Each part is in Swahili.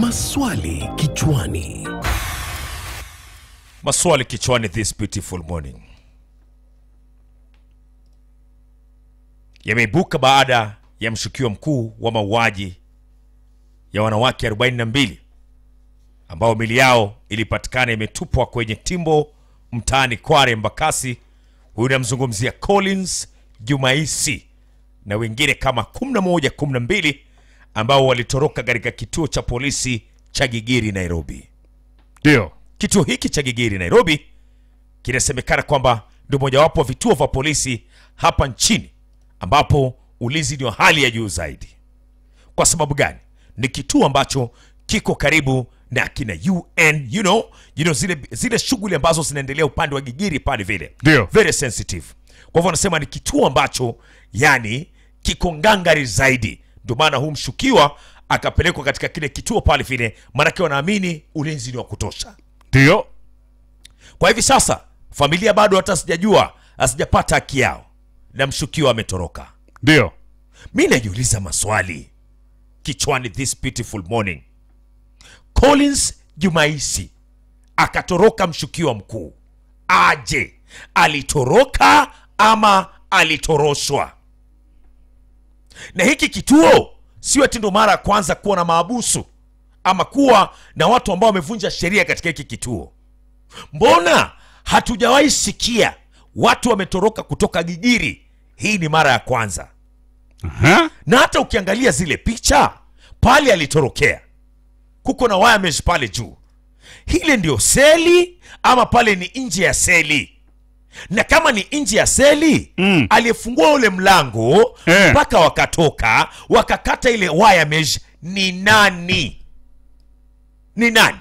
Maswali kichwani. Maswali kichwani this beautiful morning. Yameibuka baada ya mshukiwa mkuu wa mauaji ya wanawake 42 ambao mili yao ilipatikana imetupwa kwenye timbo mtaani Kware Mbakasi. Huyu namzungumzia Collins Jumaisi na wengine kama 11 12 ambao walitoroka katika kituo cha polisi cha Gigiri Nairobi. Ndio kituo hiki cha Gigiri Nairobi kinasemekana kwamba ndio mojawapo wa vituo vya polisi hapa nchini ambapo ulinzi ni wa hali ya juu zaidi. Kwa sababu gani? Ni kituo ambacho kiko karibu na kina UN, you know, you know zile, zile shughuli ambazo zinaendelea upande wa Gigiri pale vile. Ndio. Very sensitive. Kwa hivyo wanasema ni kituo ambacho yani kiko ngangari zaidi ndio maana huu mshukiwa akapelekwa katika kile kituo pale vile, maanake wanaamini ulinzi ni wa kutosha. Ndio kwa hivi sasa familia bado hata sijajua, asijapata haki yao na mshukiwa ametoroka. Ndio mi najiuliza maswali kichwani this beautiful morning. Collins Jumaisi akatoroka mshukiwa mkuu, aje alitoroka ama alitoroshwa? na hiki kituo sio ati ndo mara ya kwanza kuwa na maabusu ama kuwa na watu ambao wamevunja sheria katika hiki kituo mbona hatujawahi sikia watu wametoroka kutoka gigiri hii ni mara ya kwanza uh-huh. na hata ukiangalia zile picha pale alitorokea kuko na wiremesh pale juu hile ndio seli ama pale ni nje ya seli na kama ni nje ya seli mm. aliyefungua ule mlango eh. mpaka yeah. wakatoka wakakata ile wire mesh ni nani ni nani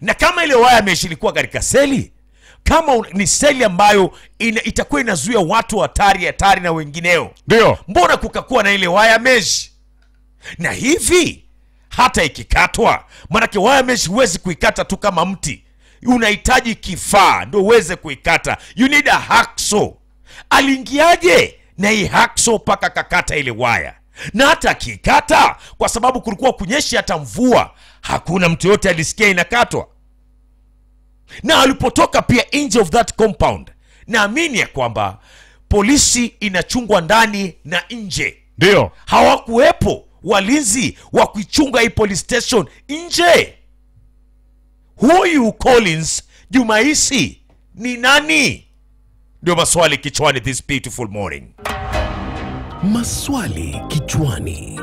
na kama ile wire mesh ilikuwa katika seli kama ni seli ambayo ina, itakuwa inazuia watu hatari hatari na wengineo ndio mbona kukakuwa na ile wire mesh na hivi hata ikikatwa manake wire mesh huwezi kuikata tu kama mti unahitaji kifaa ndio uweze kuikata you need a hacksaw aliingiaje na hii hacksaw mpaka kakata ile waya na hata akikata kwa sababu kulikuwa kunyeshi hata mvua hakuna mtu yoyote alisikia inakatwa na alipotoka pia nje of that compound naamini ya kwamba polisi inachungwa ndani na nje ndio hawakuwepo walinzi wa kuichunga hii police station nje huyu Collins Jumaisi ni nani? Ndio maswali kichwani this beautiful morning. Maswali kichwani.